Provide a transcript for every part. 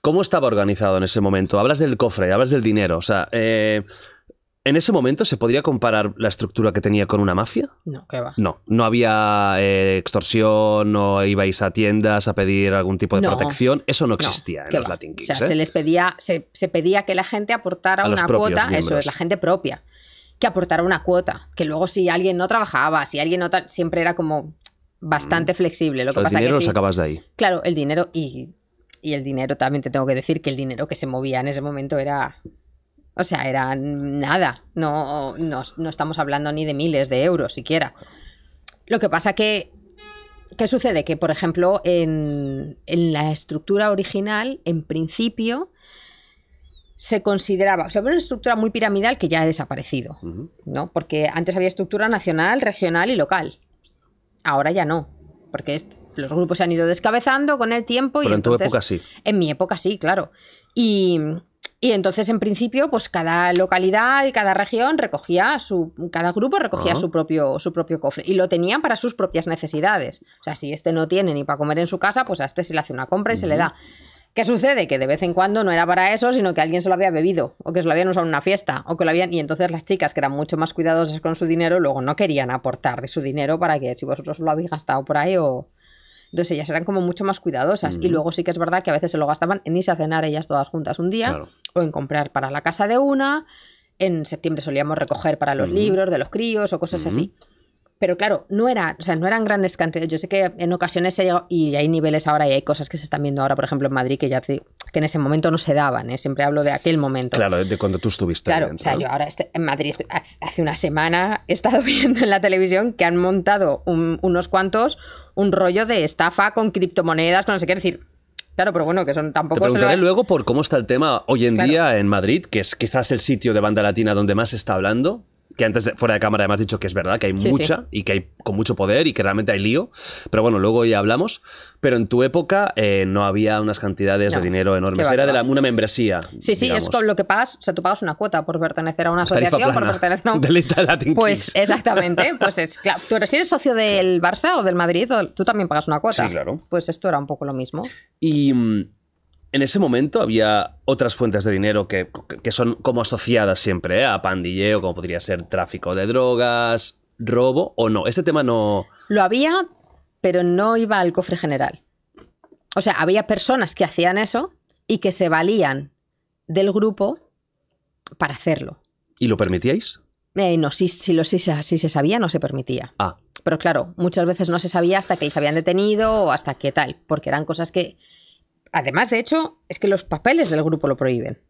¿Cómo estaba organizado en ese momento? Hablas del cofre, hablas del dinero. O sea, eh, ¿en ese momento se podría comparar la estructura que tenía con una mafia? No, va. No, había eh, extorsión, no ibais a tiendas a pedir algún tipo de protección. Eso no existía en los O sea, se ¿eh? les pedía, que la gente aportara una cuota, eso es, la gente propia que aportara una cuota, que luego si alguien no trabajaba, si alguien no siempre era como bastante mm. flexible. Lo que pasa el dinero que de ahí. Claro, el dinero y, y el dinero también te tengo que decir que el dinero que se movía en ese momento era o sea, era nada. No, no, estamos hablando ni de miles de euros siquiera. Lo que pasa que. ¿Qué sucede? Que, por ejemplo, en, la estructura original, en principio, se consideraba, o sea, una estructura muy piramidal que ya ha desaparecido, ¿no? Porque antes había estructura nacional, regional y local. Ahora ya no, porque los grupos se han ido descabezando con el tiempo. y en entonces, tu época sí. En mi época sí, claro. Y, entonces, en principio, pues cada localidad y cada región recogía su. cada grupo recogía ah. su, propio, su propio cofre. Y lo tenían para sus propias necesidades. O sea, si este no tiene ni para comer en su casa, pues a este se le hace una compra y se le da. ¿Qué sucede? Que de vez en cuando no era para eso, sino que alguien se lo había bebido, o que se lo habían usado en una fiesta, o que lo habían... Y entonces las chicas, que eran mucho más cuidadosas con su dinero, luego no querían aportar de su dinero para que si vosotros lo habéis gastado por ahí o... Entonces ellas eran como mucho más cuidadosas. Y luego sí que es verdad que a veces se lo gastaban en irse a cenar ellas todas juntas un día, o en comprar para la casa de una. En septiembre solíamos recoger para los libros de los críos o cosas así. Pero claro, no, era, sea, no eran grandes cantidades. Yo sé que en ocasiones se y hay niveles ahora y hay cosas que se están viendo ahora, por ejemplo, en Madrid, que ya que en ese momento no se daban. ¿eh? Siempre hablo de aquel momento. Claro, de cuando tú estuviste. Claro, o sea, yo ahora este, en Madrid este, hace una semana he estado viendo en la televisión que han montado unos cuantos un rollo de estafa con criptomonedas, con no sé qué decir. Claro, pero bueno, que son tampoco. Te preguntaré luego por cómo está el tema hoy en día en Madrid, que es quizás el sitio de banda latina donde más se está hablando, que antes fuera de cámara además has dicho que es verdad, que hay mucha y que hay con mucho poder y que realmente hay lío, pero bueno, luego ya hablamos. Pero en tu época eh, no había unas cantidades de dinero enormes, era de la, una membresía. Sí, sí, es con lo que pagas, o sea, tú pagas una cuota por pertenecer a una pues asociación, por pertenecer a un... pues exactamente, pues es claro, tú eres, si eres socio del Barça o del Madrid, o tú también pagas una cuota. Sí, claro. Pues esto era un poco lo mismo. Y mm, en ese momento había otras fuentes de dinero que, son como asociadas siempre ¿eh? a pandilleo, como podría ser tráfico de drogas, robo o no. Ese tema no... Lo había, pero no iba al cofre general. O sea, había personas que hacían eso y que se valían del grupo para hacerlo. ¿Y lo permitíais? Eh, no, si, si, se sabía, no se permitía. Ah. Pero claro, muchas veces no se sabía hasta que se habían detenido o hasta qué tal, porque eran cosas que Además, de hecho, es que los papeles del grupo lo prohíben.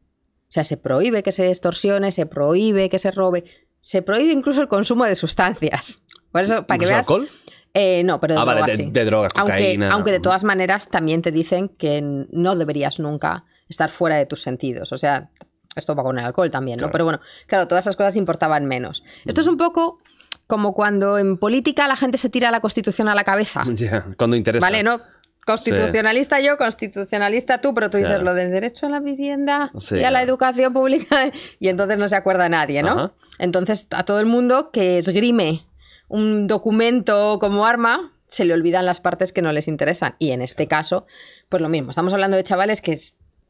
O sea, se prohíbe que se extorsione, se prohíbe que se robe, se prohíbe incluso el consumo de sustancias. Por eso, para alcohol? Eh, no, pero de, ah, drogas, Aunque, de todas maneras también te dicen que no deberías nunca estar fuera de tus sentidos. O sea, esto va con el alcohol también, ¿no? Pero bueno, claro, todas esas cosas importaban menos. Esto es mm. un poco como cuando en política la gente se tira la constitución a la cabeza. cuando interesa. Vale, no, Constitucionalista yo, constitucionalista tú, pero tú dices lo del derecho a la vivienda y a la educación pública y entonces no se acuerda nadie, ¿no? Entonces a todo el mundo que esgrime un documento como arma se le olvidan las partes que no les interesan y en este caso, pues lo mismo, estamos hablando de chavales que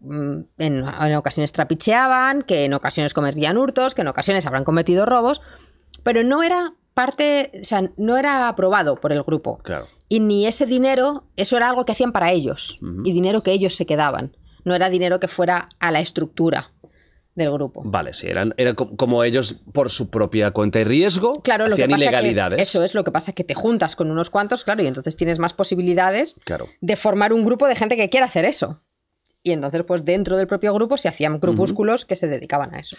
mm, en, en, ocasiones trapicheaban, que en ocasiones cometían hurtos, que en ocasiones habrán cometido robos, pero no era parte, o sea, no era aprobado por el grupo. Claro. Y ni ese dinero, eso era algo que hacían para ellos, y dinero que ellos se quedaban. No era dinero que fuera a la estructura del grupo. Vale, sí, eran, era como ellos por su propia cuenta y riesgo claro, lo que ilegalidades. eso es, lo que pasa que te juntas con unos cuantos, claro, y entonces tienes más posibilidades de formar un grupo de gente que quiera hacer eso. Y entonces, pues dentro del propio grupo se hacían grupúsculos que se dedicaban a eso.